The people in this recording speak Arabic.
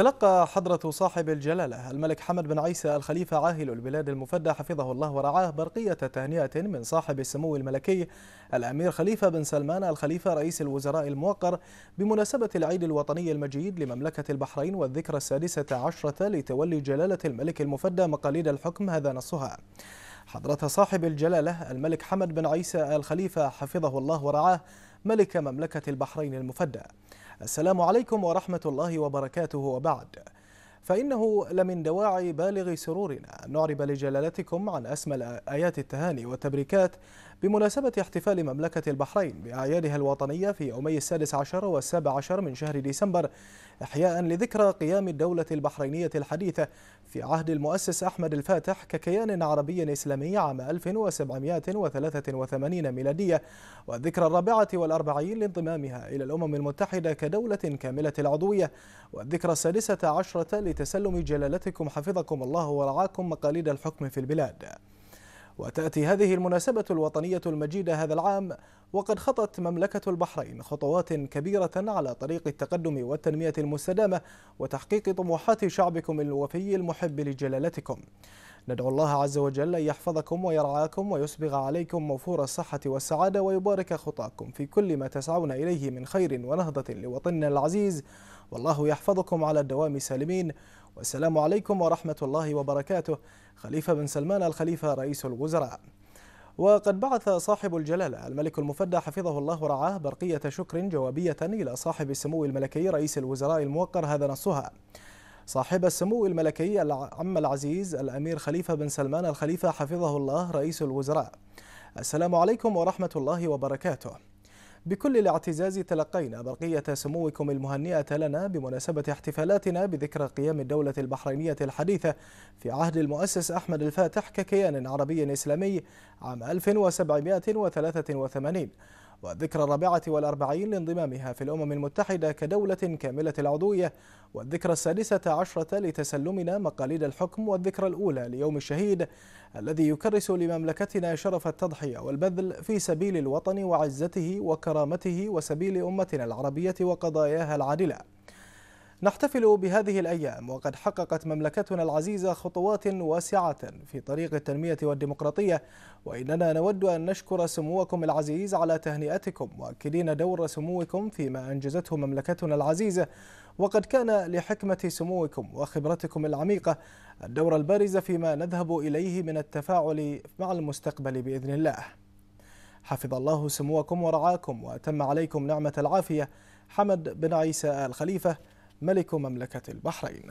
تلقى حضرة صاحب الجلالة الملك حمد بن عيسى الخليفة عاهل البلاد المفدى حفظه الله ورعاه برقية تهنئة من صاحب السمو الملكي الأمير خليفة بن سلمان الخليفة رئيس الوزراء الموقر بمناسبة العيد الوطني المجيد لمملكة البحرين والذكرى السادسة عشرة لتولي جلالة الملك المفدى مقاليد الحكم هذا نصها حضرة صاحب الجلالة الملك حمد بن عيسى الخليفة حفظه الله ورعاه ملك مملكة البحرين المفدى السلام عليكم ورحمة الله وبركاته وبعد فإنه لمن دواعي بالغ سرورنا أن نعرب لجلالتكم عن أسمى آيات التهاني والتبريكات بمناسبة احتفال مملكة البحرين بأعيادها الوطنية في يومي السادس عشر والسابع عشر من شهر ديسمبر إحياء لذكرى قيام الدولة البحرينية الحديثة في عهد المؤسس أحمد الفاتح ككيان عربي إسلامي عام 1783 ميلادية والذكرى الرابعة والأربعين لانضمامها إلى الأمم المتحدة كدولة كاملة العضوية والذكرى السادسة عشرة لتسلم جلالتكم حفظكم الله ورعاكم مقاليد الحكم في البلاد وتأتي هذه المناسبة الوطنية المجيدة هذا العام وقد خطت مملكة البحرين خطوات كبيرة على طريق التقدم والتنمية المستدامة وتحقيق طموحات شعبكم الوفي المحب لجلالتكم ندعو الله عز وجل أن يحفظكم ويرعاكم ويسبغ عليكم موفور الصحة والسعادة ويبارك خطاكم في كل ما تسعون إليه من خير ونهضة لوطننا العزيز والله يحفظكم على الدوام سالمين والسلام عليكم ورحمة الله وبركاته خليفة بن سلمان الخليفة رئيس الوزراء وقد بعث صاحب الجلالة الملك المفدى حفظه الله ورعاه برقية شكر جوابية إلى صاحب السمو الملكي رئيس الوزراء الموقر هذا نصها صاحب السمو الملكي العم العزيز الأمير خليفة بن سلمان الخليفة حفظه الله رئيس الوزراء السلام عليكم ورحمة الله وبركاته بكل الاعتزاز تلقينا برقية سموكم المهنئة لنا بمناسبة احتفالاتنا بذكرى قيام الدولة البحرينية الحديثة في عهد المؤسس أحمد الفاتح ككيان عربي إسلامي عام 1783 والذكرى الرابعة والأربعين لانضمامها في الأمم المتحدة كدولة كاملة العضوية والذكرى السادسة عشرة لتسلمنا مقاليد الحكم والذكرى الأولى ليوم الشهيد الذي يكرس لمملكتنا شرف التضحية والبذل في سبيل الوطن وعزته وكرامته وسبيل أمتنا العربية وقضاياها العادلة نحتفل بهذه الأيام وقد حققت مملكتنا العزيزة خطوات واسعة في طريق التنمية والديمقراطية وإننا نود أن نشكر سموكم العزيز على تهنئتكم مؤكدين دور سموكم فيما أنجزته مملكتنا العزيزة وقد كان لحكمة سموكم وخبرتكم العميقة الدور البارز فيما نذهب إليه من التفاعل مع المستقبل بإذن الله حفظ الله سموكم ورعاكم وأتم عليكم نعمة العافية حمد بن عيسى الخليفة ملك مملكة البحرين